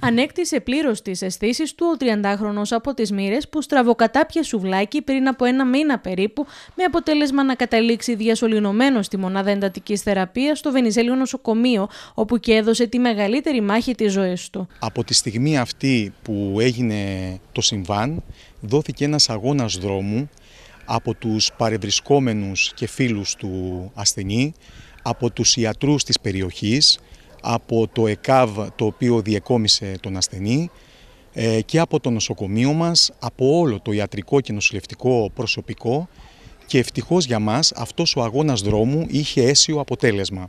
ανέκτησε πλήρως τις αισθήσεις του ο 30χρονο από τις μοίρες που στραβοκατάπια σουβλάκι πριν από ένα μήνα περίπου, με αποτέλεσμα να καταλήξει διασωληνωμένο στη μονάδα εντατικής θεραπείας στο Βενιζέλιο νοσοκομείο, όπου και έδωσε τη μεγαλύτερη μάχη της ζωής του. Από τη στιγμή αυτή που έγινε το συμβάν, δόθηκε ένας αγώνας δρόμου από τους παρευρισκόμενους και φίλους του ασθενή, από τους ιατρούς της περιοχής, από το ΕΚΑΒ το οποίο διεκόμισε τον ασθενή ε, και από το νοσοκομείο μας, από όλο το ιατρικό και νοσηλευτικό προσωπικό και ευτυχώς για μας αυτός ο αγώνας δρόμου είχε αίσιο αποτέλεσμα.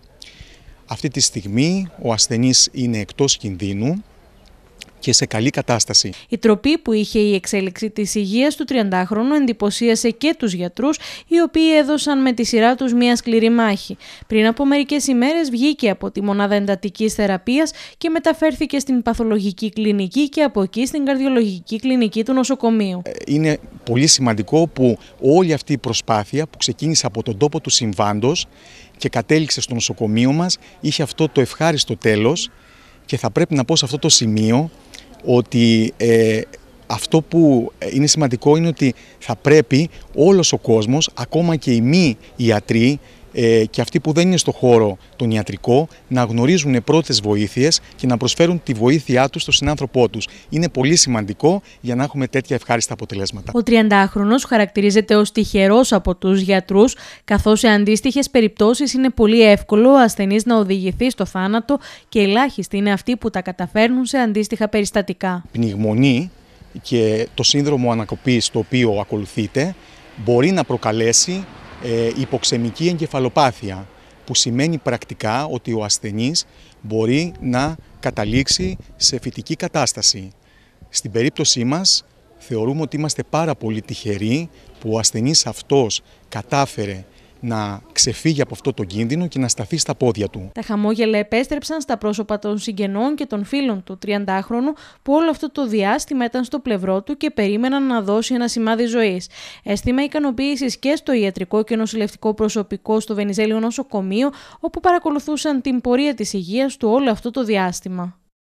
Αυτή τη στιγμή ο ασθενής είναι εκτός κινδύνου και σε καλή κατάσταση. Η τροπή που είχε η εξέλιξη της υγείας του 30χρονου εντυπωσίασε και τους γιατρούς, οι οποίοι έδωσαν με τη σειρά τους μία σκληρή μάχη. Πριν από μερικές ημέρες βγήκε από τη μονάδα εντατικής θεραπείας και μεταφέρθηκε στην παθολογική κλινική και από εκεί στην καρδιολογική κλινική του νοσοκομείου. Ε, είναι πολύ σημαντικό που όλη αυτή η προσπάθεια που ξεκίνησε από τον τόπο του συμβάντος και κατέληξε στο νοσοκομείο μας είχε αυτό το ευχάριστο τέλος και θα πρέπει να πω σε αυτό το σημείο ότι ε, αυτό που ε, είναι σημαντικό είναι ότι θα πρέπει όλος ο κόσμος, ακόμα και οι μη ιατροί, ε, και αυτοί που δεν είναι στο χώρο τον ιατρικό να γνωρίζουν πρώτες βοήθειες και να προσφέρουν τη βοήθειά τους στον συνάνθρωπό τους. Είναι πολύ σημαντικό για να έχουμε τέτοια ευχάριστα αποτελέσματα. Ο 30χρονος χαρακτηρίζεται ως τυχερός από τους γιατρούς, καθώς σε αντίστοιχες περιπτώσεις είναι πολύ εύκολο ο ασθενής να οδηγηθεί στο θάνατο και ελάχιστοι είναι αυτοί που τα καταφέρνουν σε αντίστοιχα περιστατικά. Πνιγμονή και το σύνδρομο ανακοπής το οποίο ακολουθείται μπορεί να προκαλέσει ε, υποξεμική εγκεφαλοπάθεια που σημαίνει πρακτικά ότι ο ασθενής μπορεί να καταλήξει σε φυτική κατάσταση. Στην περίπτωσή μας θεωρούμε ότι είμαστε πάρα πολύ τυχεροί που ο ασθενής αυτός κατάφερε να ξεφύγει από αυτό το κίνδυνο και να σταθεί στα πόδια του. Τα χαμόγελα επέστρεψαν στα πρόσωπα των συγγενών και των φίλων του 30χρονου που όλο αυτό το διάστημα ήταν στο πλευρό του και περίμεναν να δώσει ένα σημάδι ζωής. Αίσθημα ικανοποίησης και στο ιατρικό και νοσηλευτικό προσωπικό στο Βενιζέλιο Νοσοκομείο, όπου παρακολουθούσαν την πορεία της υγείας του όλο αυτό το διάστημα.